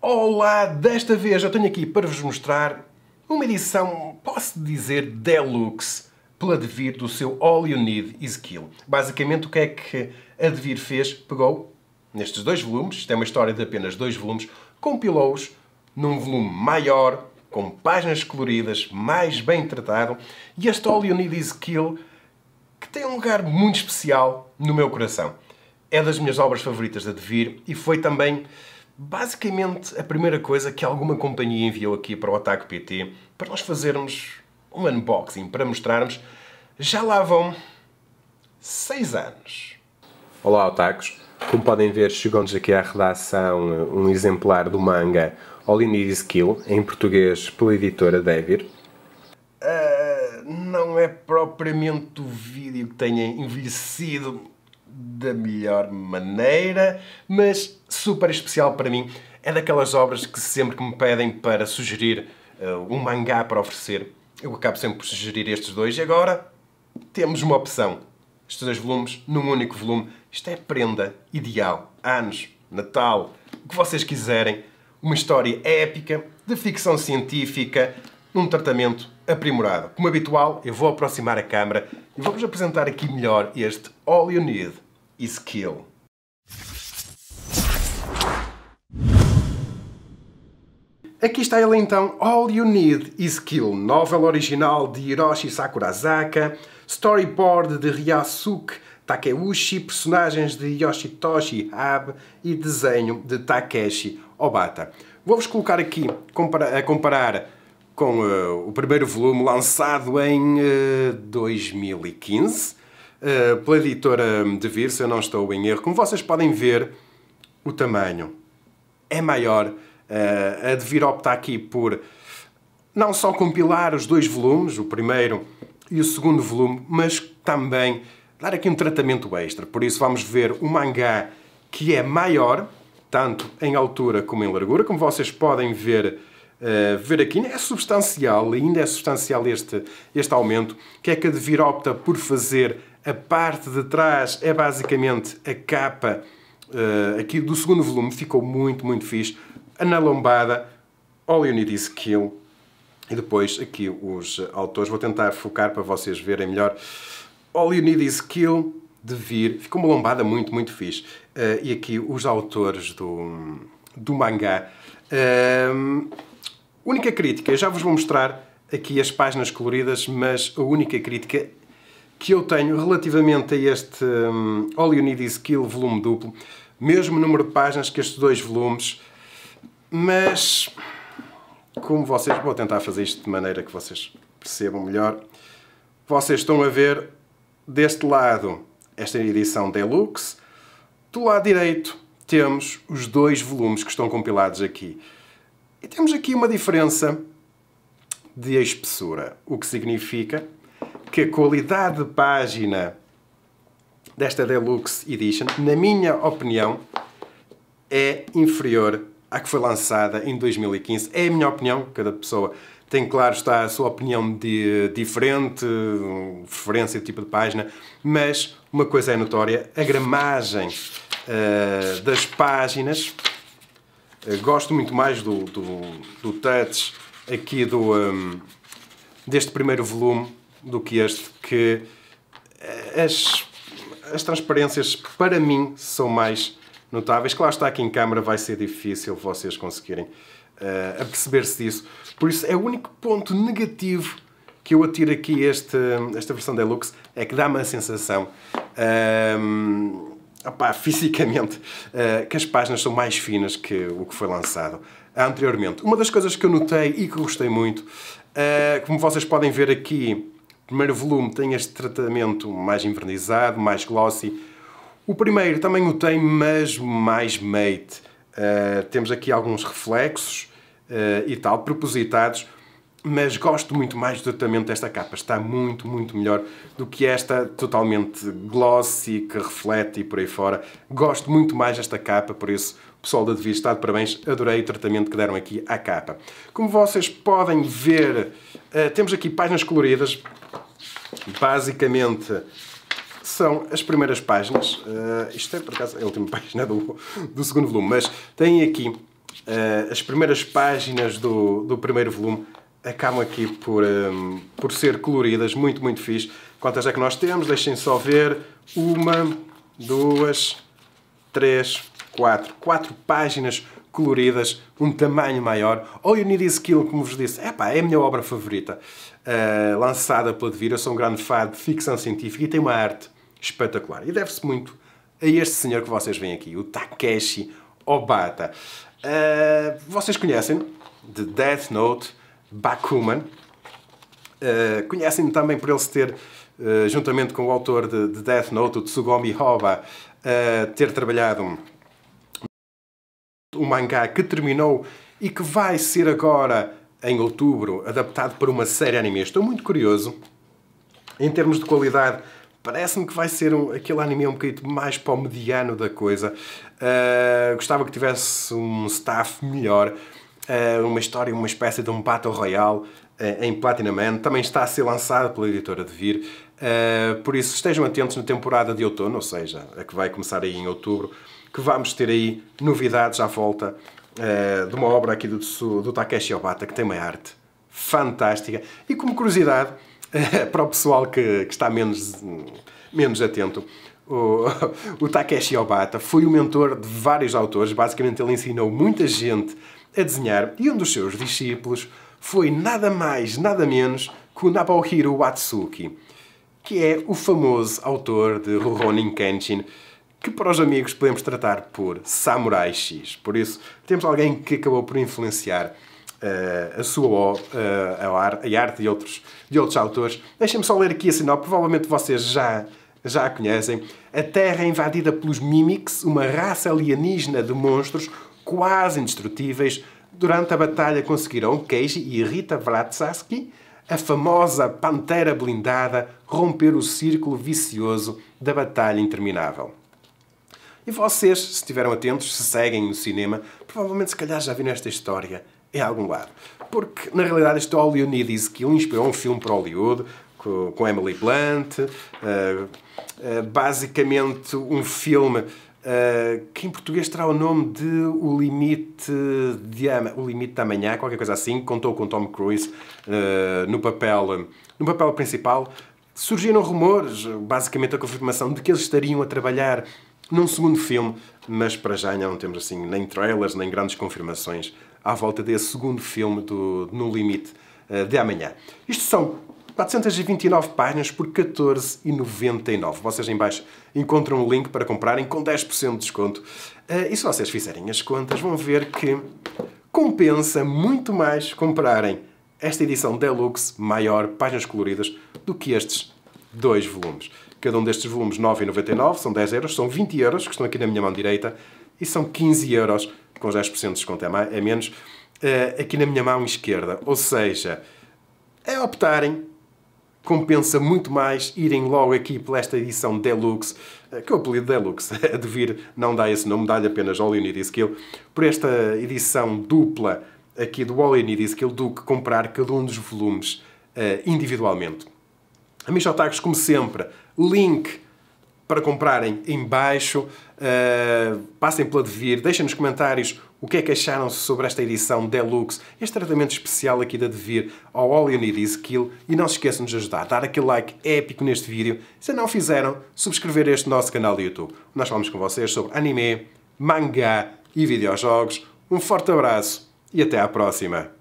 Olá! Desta vez eu tenho aqui para vos mostrar uma edição, posso dizer, deluxe pela Devir do seu All You Need Is Kill. Basicamente o que é que a Devir fez? Pegou nestes dois volumes, isto é uma história de apenas dois volumes, compilou-os num volume maior, com páginas coloridas, mais bem tratado, e este All You Need Is Kill que tem um lugar muito especial no meu coração. É das minhas obras favoritas da Devir e foi também basicamente a primeira coisa que alguma companhia enviou aqui para o Ataque PT para nós fazermos um unboxing, para mostrarmos, já lá vão 6 anos. Olá, Otakus. Como podem ver, chegou-nos aqui à redação uh, um exemplar do manga All You Need Is Kill, em português pela editora Devir. Uh, não é propriamente o vídeo que tenha envelhecido da melhor maneira, mas super especial para mim. É daquelas obras que sempre que me pedem para sugerir uh, um mangá para oferecer, eu acabo sempre por sugerir estes dois. E agora temos uma opção. Estes dois volumes num único volume. Isto é prenda ideal. Anos, Natal, o que vocês quiserem. Uma história épica, de ficção científica, num tratamento aprimorado. Como habitual, eu vou aproximar a câmera e vou-vos apresentar aqui melhor este All You Need Is Kill. Aqui está ele então, All You Need Is Kill, novel original de Hiroshi Sakurazaka, storyboard de Ryasuke Takeuchi, personagens de Yoshitoshi Abe e desenho de Takeshi Obata. Vou-vos colocar aqui a comparar com uh, o primeiro volume lançado em uh, 2015 uh, pela editora hum, De Vir, se eu não estou em erro. Como vocês podem ver, o tamanho é maior uh, eh, a devir optar aqui por não só compilar os dois volumes, o primeiro e o segundo volume, mas também dar aqui um tratamento extra. Por isso vamos ver um mangá que é maior, tanto em altura como em largura, como vocês podem ver, uh, ver aqui. É substancial, ainda é substancial este, este aumento, que é que a Devir opta por fazer a parte de trás, é basicamente a capa uh, aqui do segundo volume, ficou muito, muito fixe. Ana Lombada, All You Need Is Kill, e depois aqui os eh, autores. Vou tentar focar para vocês verem melhor. All You Need Is Kill, de vir. Ficou uma lombada muito, muito fixe. Uh, e aqui os autores do, do mangá. Uh, única crítica, já vos vou mostrar aqui as páginas coloridas, mas a única crítica que eu tenho relativamente a este um, ehm, All You Need Is Kill volume duplo, mesmo número de páginas que estes dois volumes, mas, como vocês... Vou tentar fazer isto de maneira que vocês percebam melhor. Vocês estão a ver, deste lado, esta edição Deluxe. Do lado direito, temos os dois volumes que estão compilados aqui. E temos aqui uma diferença de espessura, o que significa que a qualidade de página desta Deluxe Edition, na minha opinião, é inferior a que foi lançada em 2015. É a minha opinião, cada pessoa tem, claro, está a sua opinião de, diferente, de tipo de página, mas uma coisa é notória, a gramagem uh, das páginas, eh, gosto muito mais do, do, do touch aqui do, um, deste primeiro volume do que este, que eh, as, as transparências, para mim, são mais notáveis. Claro está aqui em Câmara vai ser difícil vocês conseguirem uh, aperceber-se disso. Por isso, é o único ponto negativo que eu atiro aqui este, esta versão Deluxe, é que dá-me a sensação, uh, opá, fisicamente, uh, que as páginas são mais finas que o que foi lançado anteriormente. Uma das coisas que eu notei e que gostei muito, uh, como vocês podem ver aqui, o primeiro volume tem este tratamento mais invernizado, mais glossy, o primeiro também o tem, mas mais mate. Uh, temos aqui alguns reflexos uh, e tal, propositados, mas gosto muito mais do tratamento desta capa. Está muito, muito melhor do que esta totalmente glossy, que reflete e por aí fora. Gosto muito mais desta capa, por isso o pessoal da Devia está de parabéns. Adorei o tratamento que deram aqui à capa. Como vocês podem ver, uh, temos aqui páginas coloridas, basicamente são as primeiras páginas. Uh, isto é, por acaso, é a última página do, do segundo volume, mas tem aqui uh, as primeiras páginas do, do primeiro volume. Acabam aqui por, um, ehm, por ser coloridas, muito, muito fixe. Quantas é que nós temos? Deixem só ver. Uma, duas, três, quatro. Quatro páginas coloridas, um tamanho maior. All You oh, Need Kill, como vos disse, é é a minha obra favorita, uh, lançada pela Devir. Eu sou um grande fã de ficção científica e tem uma arte espetacular. E deve-se muito a este senhor que vocês veem aqui, o Takeshi Obata. Uh, vocês conhecem de Death Note, Bakuman. Uh, ah, conhecem também por ele se ter, uh, juntamente com o autor de, de, Death Note, o Tsugomi Hoba, ter trabalhado um, um mangá que terminou e que vai ser agora, em outubro, adaptado para uma série anime. Estou muito curioso, em termos de qualidade, parece-me que vai ser um, aquele anime um bocadinho mais para o mediano da coisa. Uh, gostava que tivesse um staff melhor, uh, uma história, uma espécie de um Battle Royale uh, em Platinum Man. Também está a ser lançado pela editora de Vir. por isso, estejam atentos na temporada de outono, ou seja, a que vai começar aí em outubro, que vamos ter aí novidades à volta de uma obra aqui do, do Takeshi Obata, que tem uma arte fantástica. E como curiosidade, é, para o pessoal que, que está menos, menos atento, o, o, Takeshi Obata foi o mentor de vários autores. Basicamente, ele ensinou muita gente a desenhar e um dos seus discípulos foi nada mais, nada menos que o Naohiro Watsuki, que é o famoso autor de Rurouni Kenshin, que para os amigos podemos tratar por Samurai X. Por isso, temos alguém que acabou por influenciar eh, a sua eh, O, a arte de outros, de outros autores. Deixem-me só ler aqui a sinal, provavelmente vocês já, já a conhecem. A Terra é invadida pelos Mimics, uma raça alienígena de monstros quase indestrutíveis. Durante a batalha conseguiram Keiji e Rita Vratsaski, a famosa Pantera Blindada, romper o círculo vicioso da batalha interminável. E vocês, se estiveram atentos, se seguem no cinema, provavelmente se calhar já viram esta história em é algum lado. Porque, na realidade, este All You Need Is inspirou um filme para Hollywood, com, Emily Blunt, uh, uh, basicamente um filme Uh, que em português terá o nome de O Limite de O Limite da Manhã, qualquer coisa assim, contou com Tom Cruise uh, no, papel, no papel principal. Surgiram rumores, basicamente a confirmação de que eles estariam a trabalhar num segundo filme, mas para já ainda não temos assim nem trailers, nem grandes confirmações à volta desse segundo filme do No Limite eh, de amanhã. Isto são 429 páginas por 14,99. Vocês em baixo encontram um link para comprarem com 10% de desconto. Eh, e se vocês fizerem as contas, vão ver que compensa muito mais comprarem esta edição deluxe maior, páginas coloridas, do que estes dois volumes. Cada um destes volumes, 9,99, são 10 euros, são 20 euros, que estão aqui na minha mão direita, e são 15 euros, com 10% de desconto é, mais, é menos, uh, aqui na minha mão esquerda. Ou seja, a optarem, compensa muito mais irem logo aqui pela esta edição Deluxe, eh, que eu apelido Deluxe, a devir não dá esse nome, dá-lhe apenas All You Need Is Kill, por esta edição dupla aqui do All You Need Is Kill, do que comprar cada um dos volumes uh, individualmente. Amigos Otakus, como sempre, link para comprarem em baixo. Uh, passem pela Devir, deixem nos comentários o que é que acharam sobre esta edição Deluxe, este tratamento especial aqui da Devir ao All You Need Is Kill e não se esqueçam de nos ajudar dar aquele like épico neste vídeo. Se não fizeram, subscrever este nosso canal de YouTube. Nós falamos com vocês sobre anime, mangá e videojogos. Um forte abraço e até à próxima!